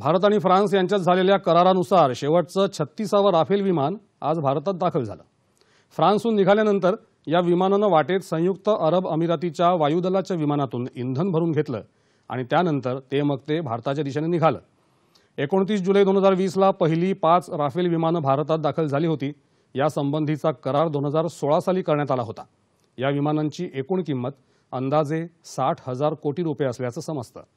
भारत आणि फ्रान्स यांच्यात झालेल्या करारानुसार शेवटचं छत्तीसावं राफेल विमान आज भारतात दाखल झालं फ्रान्सहून निघाल्यानंतर या विमानानं वाटेत संयुक्त अरब अमिरातीच्या वायुदलाच्या विमानातून इंधन भरून घेतलं आणि त्यानंतर ते मग ते भारताच्या दिशेने निघालं एकोणतीस जुलै दोन हजार वीसला पहिली पाच राफेल विमानं भारतात दाखल झाली होती यासंबंधीचा करार दोन हजार सोळा साली करण्यात आला होता या विमानांची एकूण किंमत अंदाजे साठ हजार कोटी रुपये असल्याचं समजतं